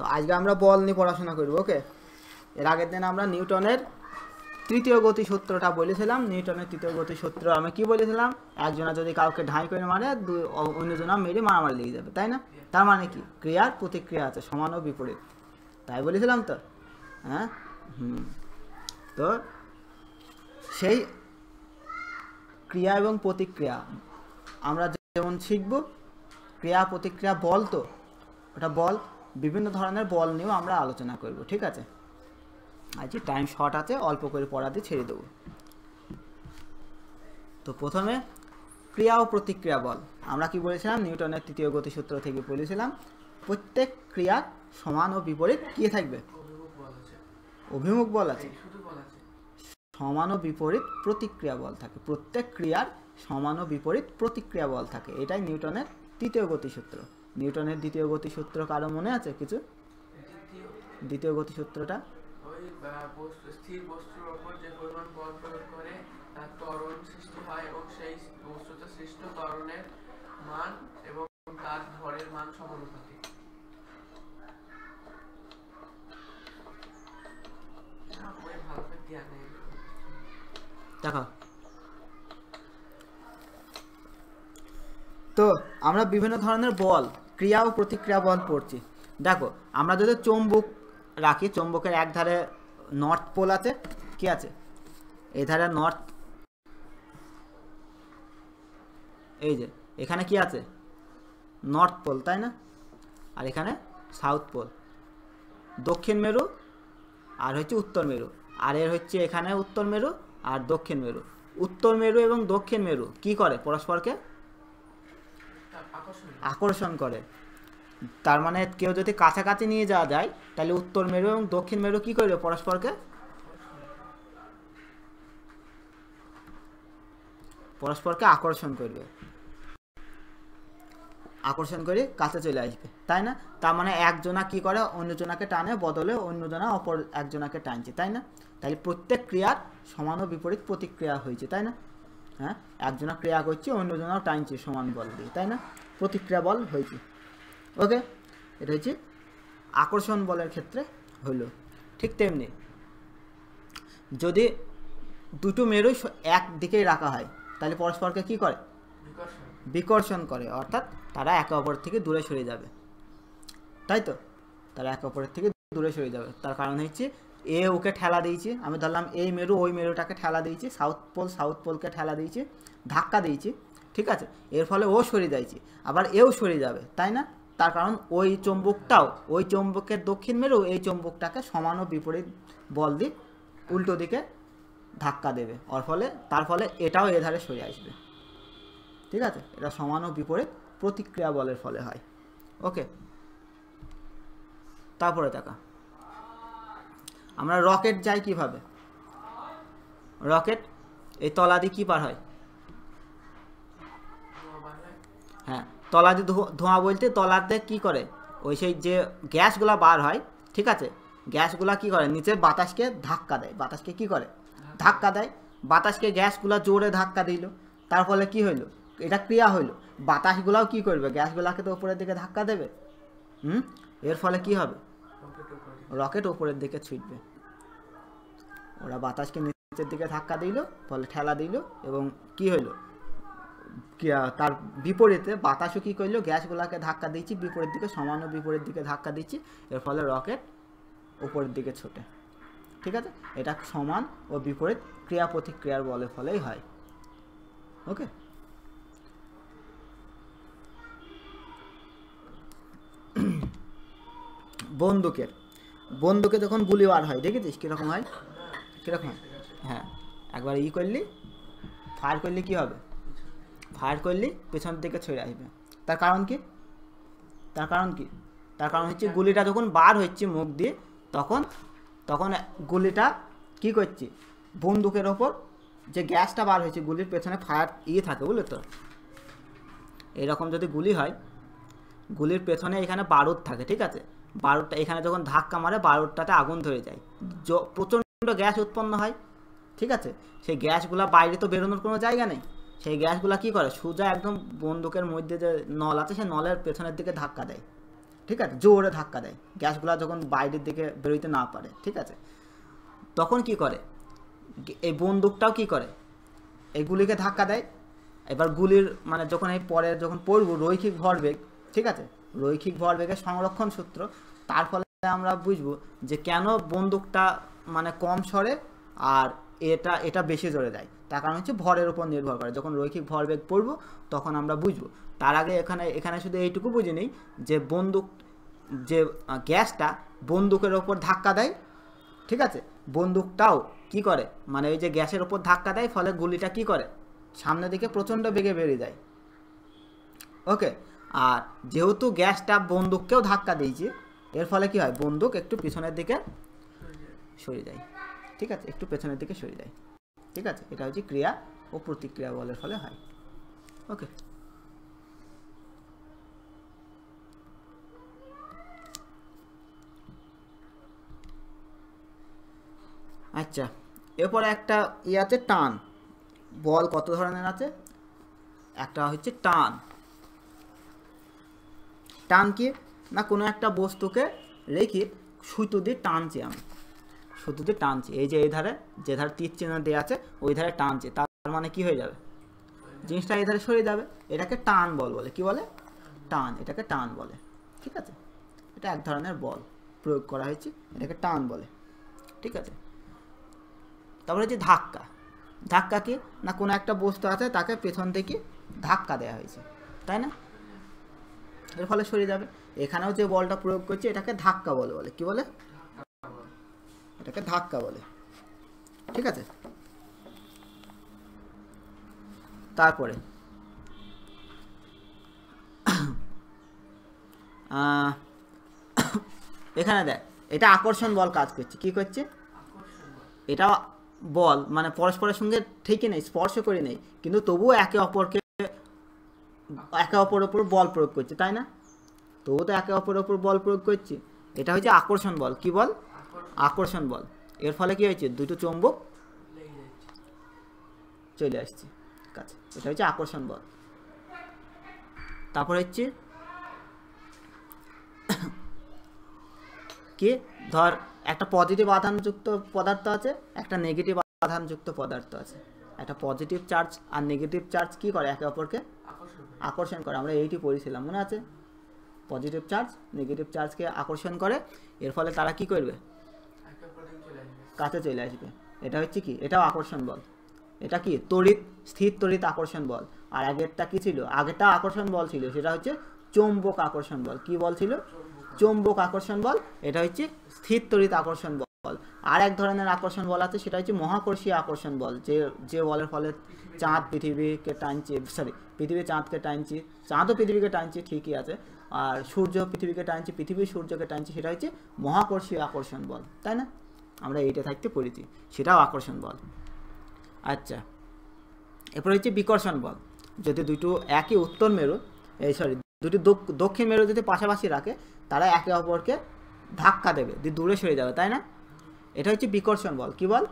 তো আজকে আমরা বল নিয়ে পড়াশোনা করব ওকে এর আগের দিন আমরা নিউটনের তৃতীয় গতি সূত্রটা বলেছিলাম নিউটনের তৃতীয় গতি সূত্র আমি কি বলেছিলাম একজনা যদি কাউকে ঢাই করে মারে অন্যজনা মেরে মারামারি লেগে যাবে তাই না তার মানে কি ক্রিয়ার প্রতিক্রিয়া আছে সমান ও বিপরীত তাই বলেছিলাম তো হ্যাঁ হুম তো সেই ক্রিয়া এবং প্রতিক্রিয়া আমরা যেমন শিখব ক্রিয়া প্রতিক্রিয়া বল তো ওটা বল বিভিন্ন ধরনের বল নিয়েও আমরা আলোচনা করব ঠিক আছে আজকে টাইম শর্ট আছে অল্প করে পড়াতে ছেড়ে দেবো তো প্রথমে ক্রিয়া ও প্রতিক্রিয়া বল আমরা কি বলেছিলাম নিউটনের তৃতীয় গতিসূত্র থেকে বলেছিলাম প্রত্যেক ক্রিয়া সমান ও বিপরীত কি থাকবে অভিমুখ বল আছে সমান ও বিপরীত প্রতিক্রিয়া বল থাকে প্রত্যেক ক্রিয়ার সমান ও বিপরীত প্রতিক্রিয়া বল থাকে এটাই নিউটনের তৃতীয় গতিসূত্র নিউটনের দ্বিতীয় গতিসূত্র কারো মনে আছে কিছু দ্বিতীয় গতিসূত্রটা স্থির বস্তুর যে হয় এবং সেই সৃষ্ট মান এবং তার মান তো আমরা বিভিন্ন ধরনের বল ক্রিয়া ও প্রতিক্রিয়া বল পড়ছি দেখো আমরা যদি চম্বুক রাখি চম্বুকের এক ধারে নর্থ পোল আছে কি আছে এই ধারে নর্থ এই যে এখানে কি আছে নর্থ পোল তাই না আর এখানে সাউথ পোল দক্ষিণ মেরু আর হচ্ছে উত্তর মেরু আর এর হচ্ছে এখানে উত্তর মেরু আর দক্ষিণ মেরু উত্তর মেরু এবং দক্ষিণ মেরু কি করে পরস্পরকে আকর্ষণ করে তার মানে কেউ যদি কাছাকাছি নিয়ে যাওয়া যায় তাহলে উত্তর মেরু এবং দক্ষিণ মেরু কি করবে পরস্পরকে পরস্পরকে আকর্ষণ করবে আকর্ষণ করে কাছে চলে আসবে তাই না তার মানে একজনা কি করে অন্যজনাকে টানে বদলে অন্যজনা অপর একজনাকে টানছে তাই না তাহলে প্রত্যেক ক্রিয়ার সমান বিপরীত প্রতিক্রিয়া হয়েছে তাই না হ্যাঁ একজনা ক্রিয়া করছে অন্যজনাও টানছে সমান বল দিয়ে তাই না প্রতিক্রিয়া বল হয়েছে ওকে এটা হচ্ছে আকর্ষণ বলের ক্ষেত্রে হলো ঠিক তেমনি যদি দুটো মেরুই একদিকেই রাখা হয় তাহলে পরস্পরকে কি করে বিকর্ষণ করে অর্থাৎ তারা একে অপর থেকে দূরে সরে যাবে তাই তো তারা একে অপরের থেকে দূরে সরে যাবে তার কারণ হচ্ছে এ ওকে ঠেলা দিয়েছে আমি ধরলাম এই মেরু ওই মেরুটাকে ঠেলা দিয়েছে সাউথ পোল সাউথ পোলকে ঠেলা দিয়েছে ধাক্কা দিয়েছে ঠিক আছে এর ফলে ও সরিয়ে দিয়েছে আবার এও সরে যাবে তাই না তার কারণ ওই চম্বুকটাও ওই চম্বুকের দক্ষিণ মেরু এই চম্বুকটাকে সমান ও বিপরীত বল দিয়ে উল্টো দিকে ধাক্কা দেবে ওর ফলে তার ফলে এটাও এধারে সরে আসবে ঠিক আছে এটা সমান ও বিপরীত প্রতিক্রিয়া বলের ফলে হয় ওকে তারপরে দেখা আমরা রকেট যাই কিভাবে রকেট এই তলা দিয়ে কী পার হয় হ্যাঁ তলা দিয়ে ধোঁয়া বলতে তলাতে কি করে ওই সেই যে গ্যাসগুলা বার হয় ঠিক আছে গ্যাসগুলা কি করে নিচের বাতাসকে ধাক্কা দেয় বাতাসকে কি করে ধাক্কা দেয় বাতাসকে গ্যাসগুলা জোরে ধাক্কা দিল তার ফলে কী হইলো এটা ক্রিয়া হইলো বাতাসগুলাও কি করবে গ্যাসগুলাকে তো ওপরের দিকে ধাক্কা দেবে হুম এর ফলে কি হবে রকেট ওপরের দিকে ছুটবে ওরা বাতাসকে নিচের দিকে ধাক্কা দিল ফলে ঠেলা দিল এবং কি হলো তার বিপরীতে বাতাসও কী করলো গ্যাসগুলোকে ধাক্কা দিচ্ছি বিপরীত দিকে সমানও বিপরীত দিকে ধাক্কা দিচ্ছি এর ফলে রকেট উপরের দিকে ছোটে ঠিক আছে এটা সমান ও বিপরীত ক্রিয়া প্রতিক্রিয়ার বলে ফলেই হয় ওকে বন্দুকের বন্দুকে যখন গুলি বার হয় দেখেছিস কীরকম হয় কীরকম হ্যাঁ একবার ই করলি ফায়ার করলে কি হবে ফায়ার করলে পেছন থেকে ছেড়ে আসবে তার কারণ কি তার কারণ কি তার কারণ হচ্ছে আচ্ছা। গুলিটা যখন বার হচ্ছে মুখ দিয়ে তখন তখন গুলিটা কি করছে বন্দুকের ওপর যে গ্যাসটা বার হয়েছে গুলির পেছনে ফায়ার ইয়ে থাকে বুঝলে তো এরকম যদি গুলি হয় গুলির পেছনে এখানে বারুদ থাকে ঠিক আছে বারুদটা এখানে যখন ধাক্কা মারে বারুদটাতে আগুন ধরে যায় প্রচণ্ড গ্যাস উৎপন্ন হয় ঠিক আছে সেই গ্যাসগুলো বাইরে তো বেরোনোর কোনো জায়গা নেই সেই গ্যাসগুলো কি করে সোজা একদম বন্দুকের মধ্যে যে নল আছে সেই নলের পেছনের দিকে ধাক্কা দেয় ঠিক আছে জোরে ধাক্কা দেয় গ্যাসগুলো যখন বাইরের দিকে বেরোইতে না পারে ঠিক আছে তখন কি করে এই বন্দুকটাও কি করে এই গুলিকে ধাক্কা দেয় এবার গুলির মানে যখন এই পরে যখন পড়ব রৈখিক ভরবেগ ঠিক আছে রৈখিক ভরবেগের সংরক্ষণ সূত্র তার ফলে আমরা বুঝবো যে কেন বন্দুকটা মানে কম সরে আর এটা এটা বেশি জোরে দেয় তার কারণ হচ্ছে ভরের উপর নির্ভর করে যখন রৈখিক ভরবেগ পড়ব তখন আমরা বুঝবো তার আগে এখানে এখানে শুধু এইটুকু বুঝে নিই যে বন্দুক যে গ্যাসটা বন্দুকের ওপর ধাক্কা দেয় ঠিক আছে বন্দুকটাও কি করে মানে ওই যে গ্যাসের ওপর ধাক্কা দেয় ফলে গুলিটা কি করে সামনে দিকে প্রচণ্ড বেগে বেরিয়ে যায় ওকে আর যেহেতু গ্যাসটা বন্দুককেও ধাক্কা দিয়েছে এর ফলে কি হয় বন্দুক একটু পিছনের দিকে সরে যায় ঠিক আছে একটু পেছনের দিকে সরে যায় ঠিক আছে এটা হচ্ছে ক্রিয়া ও প্রতিক্রিয়া বলের ফলে হয় ওকে আচ্ছা এরপরে একটা ই আছে টান বল কত ধরনের আছে একটা হচ্ছে টান টান কি না কোনো একটা বস্তুকে রেখে সুতো দিয়ে টানছি আমি শুধুতে টানছি এই যে এই ধারে যে ধারে তীর চিহ্ন দেওয়া আছে ওই ধারে টানছে তার মানে কি হয়ে যাবে জিনিসটা এই ধারে সরে যাবে এটাকে টান বল বলে কি বলে টান এটাকে টান বলে ঠিক আছে এটা এক ধরনের বল প্রয়োগ করা হয়েছে এটাকে টান বলে ঠিক আছে তারপরে যে ধাক্কা ধাক্কা কি না কোনো একটা বস্তু আছে তাকে পেছন থেকে ধাক্কা দেওয়া হয়েছে তাই না এর ফলে সরে যাবে এখানেও যে বলটা প্রয়োগ করছে এটাকে ধাক্কা বলে বলে কি বলে এটাকে ধাক্কা বলে ঠিক আছে তারপরে এখানে দেখ এটা আকর্ষণ বল কাজ করছে কি করছে এটা বল মানে পরস্পরের সঙ্গে ঠিকই নেই স্পর্শ করে নেই কিন্তু তবুও একে অপরকে একে অপরের ওপর বল প্রয়োগ করছে তাই না তবুও তো একে অপরের ওপর বল প্রয়োগ করছি এটা হচ্ছে আকর্ষণ বল কি বল আকর্ষণ বল এর ফলে কী হয়েছে দুটো চৌম্বক চলে আসছে কাছে এটা হচ্ছে আকর্ষণ বল তারপর হচ্ছে কি ধর একটা পজিটিভ আধানযুক্ত পদার্থ আছে একটা নেগেটিভ আধানযুক্ত পদার্থ আছে একটা পজিটিভ চার্জ আর নেগেটিভ চার্জ কি করে একে অপরকে আকর্ষণ করে আমরা এইটি পড়েছিলাম মনে আছে পজিটিভ চার্জ নেগেটিভ চার্জকে আকর্ষণ করে এর ফলে তারা কি করবে কাছে চলে আসবে এটা হচ্ছে কি এটাও আকর্ষণ বল এটা কি তড়িৎ স্থির তড়িৎ আকর্ষণ বল আর আগেরটা কি ছিল আগেরটা আকর্ষণ বল ছিল সেটা হচ্ছে চৌম্বক আকর্ষণ বল কি বল ছিল চৌম্বক আকর্ষণ বল এটা হচ্ছে স্থির তড়িৎ আকর্ষণ বল আর এক ধরনের আকর্ষণ বল আছে সেটা হচ্ছে মহাকর্ষীয় আকর্ষণ বল যে যে বলের ফলে চাঁদ পৃথিবীকে টানছে সরি পৃথিবী চাঁদকে টানছে চাঁদও পৃথিবীকে টানছে ঠিকই আছে আর সূর্য পৃথিবীকে টানছে পৃথিবী সূর্যকে টানছে সেটা হচ্ছে মহাকর্ষীয় আকর্ষণ বল তাই না আমরা এইটা থাকতে পড়েছি সেটাও আকর্ষণ বল আচ্ছা এরপর হচ্ছে বিকর্ষণ বল যদি দুটো একই উত্তর মেরু এই সরি দুটি দক্ষিণ মেরু যদি পাশাপাশি রাখে তারা একে অপরকে ধাক্কা দেবে দিয়ে দূরে সরে যাবে তাই না এটা হচ্ছে বিকর্ষণ বল কি বল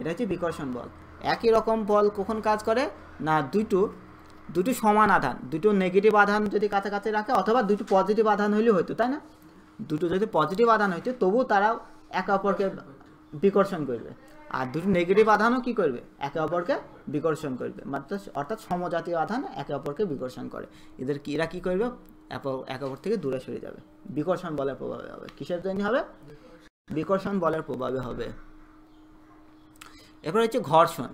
এটা হচ্ছে বিকর্ষণ বল একই রকম বল কখন কাজ করে না দুটো দুটো সমান আধান দুটো নেগেটিভ আধান যদি কাছাকাছি রাখে অথবা দুটো পজিটিভ আধান হইলে হইতো তাই না দুটো যদি পজিটিভ আধান হইতো তবুও তারা একে অপরকে বিকর্ষণ করবে আর দুটো নেগেটিভ আধানও কি করবে একে অপরকে বিকর্ষণ করবে মাত্র অর্থাৎ সমজাতীয় আধান একে অপরকে বিকর্ষণ করে এদের এরা কি করবে একে অপর থেকে দূরে সরে যাবে বিকর্ষণ বলের প্রভাবে হবে কিসের জন্য হবে বিকর্ষণ বলের প্রভাবে হবে এরপর হচ্ছে ঘর্ষণ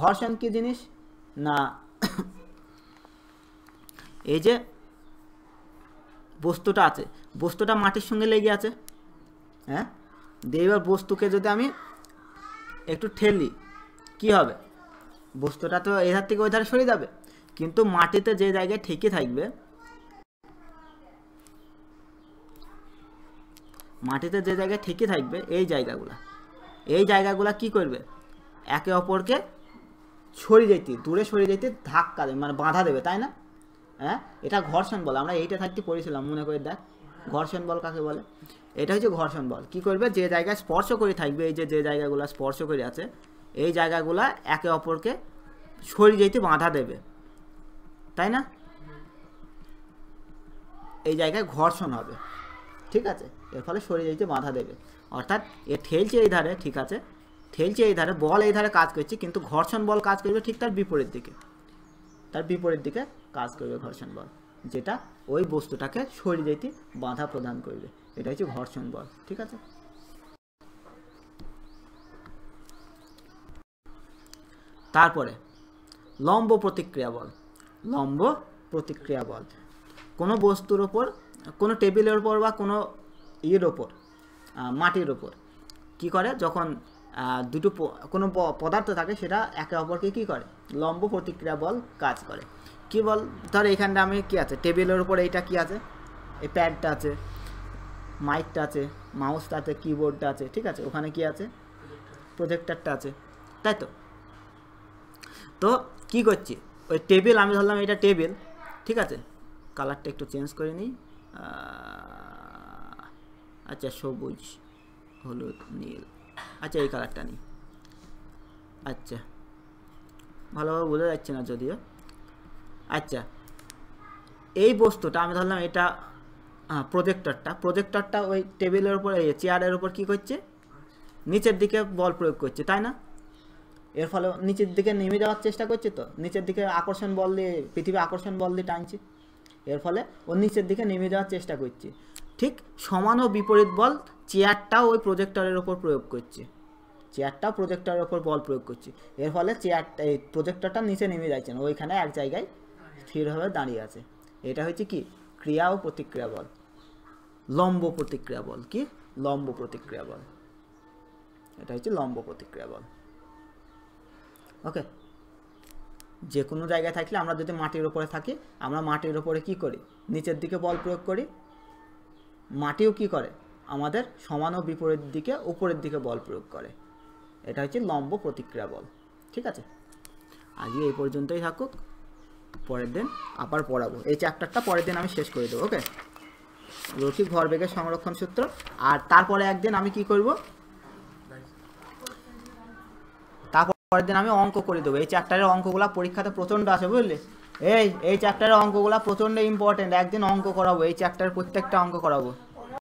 ঘর্ষণ কি জিনিস না এই যে বস্তুটা আছে বস্তুটা মাটির সঙ্গে লেগে আছে হ্যাঁ দিয়ে এবার বস্তুকে যদি আমি একটু ঠেলি কি হবে বস্তুটা তো এধার থেকে ওই ধারে সরে যাবে কিন্তু মাটিতে যে জায়গায় ঠেকে থাকবে মাটিতে যে জায়গায় ঠেকে থাকবে এই জায়গাগুলো এই জায়গাগুলো কি করবে একে অপরকে ছড়িয়ে যেতে দূরে সরিয়ে যেতে ধাক্কা দেবে মানে বাঁধা দেবে তাই না হ্যাঁ এটা ঘর্ষণ বল আমরা এইটা থাকতে পড়েছিলাম মনে করে দেখ ঘর্ষণ বল কাকে বলে এটা হচ্ছে ঘর্ষণ বল কি করবে যে জায়গায় স্পর্শ করে থাকবে এই যে যে জায়গাগুলো স্পর্শ করে আছে এই জায়গাগুলো একে অপরকে সরিয়ে যেতে বাঁধা দেবে তাই না এই জায়গায় ঘর্ষণ হবে ঠিক আছে এর ফলে সরিয়ে যেতে বাঁধা দেবে অর্থাৎ এ ঠেলছে এই ধারে ঠিক আছে ঠেলছে এই ধারে বল এই ধারে কাজ করছে কিন্তু ঘর্ষণ বল কাজ করবে ঠিক তার বিপরীত দিকে তার বিপরীত দিকে কাজ করবে ঘর্ষণ বল যেটা ওই বস্তুটাকে সরিয়ে যেতে বাধা প্রদান করবে এটা হচ্ছে ঘর্ষণ বল ঠিক আছে তারপরে লম্ব প্রতিক্রিয়া বল লম্ব প্রতিক্রিয়া বল কোনো বস্তুর ওপর কোনো টেবিলের ওপর বা কোনো ইয়ের ওপর মাটির ওপর কি করে যখন দুটো কোনো পদার্থ থাকে সেটা একে অপরকে কি করে লম্ব প্রতিক্রিয়া বল কাজ করে কি বল ধর এখানটা আমি কি আছে টেবিলের ওপর এইটা কি আছে এই প্যাডটা আছে মাইকটা আছে মাউসটা আছে কিবোর্ডটা আছে ঠিক আছে ওখানে কি আছে প্রজেক্টারটা আছে তাই তো তো কি করছি ওই টেবিল আমি ধরলাম এটা টেবিল ঠিক আছে কালারটা একটু চেঞ্জ করে নিই আচ্ছা সবুজ হলুদ নীল আচ্ছা এই কালারটা নিই আচ্ছা ভালোভাবে বোঝা যাচ্ছে না যদিও আচ্ছা এই বস্তুটা আমি ধরলাম এটা প্রজেক্টরটা প্রজেক্টরটা ওই টেবিলের ওপর চেয়ারের ওপর কী করছে নিচের দিকে বল প্রয়োগ করছে তাই না এর ফলে নিচের দিকে নেমে যাওয়ার চেষ্টা করছে তো নিচের দিকে আকর্ষণ বল দিয়ে পৃথিবী আকর্ষণ বল দিয়ে টানছে এর ফলে ও নিচের দিকে নেমে যাওয়ার চেষ্টা করছে ঠিক সমান ও বিপরীত বল চেয়ারটাও ওই প্রজেক্টরের ওপর প্রয়োগ করছে চেয়ারটাও প্রজেক্টরের ওপর বল প্রয়োগ করছে এর ফলে চেয়ারটা এই প্রজেক্টরটা নিচে নেমে যাচ্ছে না ওইখানে এক জায়গায় স্থিরভাবে দাঁড়িয়ে আছে এটা হচ্ছে কি ক্রিয়া ও প্রতিক্রিয়া বল লম্ব প্রতিক্রিয়া বল কি লম্ব প্রতিক্রিয়া বল এটা হচ্ছে লম্ব প্রতিক্রিয়া বল ওকে যে কোনো জায়গায় থাকলে আমরা যদি মাটির ওপরে থাকি আমরা মাটির ওপরে কি করি নিচের দিকে বল প্রয়োগ করি মাটিও কি করে আমাদের সমান ও বিপরীত দিকে উপরের দিকে বল প্রয়োগ করে এটা হচ্ছে লম্ব প্রতিক্রিয়া বল ঠিক আছে আজকে এই পর্যন্তই থাকুক পরের দিন আবার পড়াবো এই চ্যাপ্টারটা পরের দিন আমি শেষ করে দেবো ওকে রৈখিক ভরবেগের সংরক্ষণ সূত্র আর তারপরে একদিন আমি কি করব তারপরের দিন আমি অঙ্ক করে দেবো এই চ্যাপ্টারের অঙ্কগুলো পরীক্ষাতে প্রচণ্ড আছে বুঝলি এই এই চ্যাপ্টারের অঙ্কগুলো প্রচণ্ড ইম্পর্টেন্ট একদিন অঙ্ক করাবো এই চ্যাপ্টারের প্রত্যেকটা অঙ্ক করাবো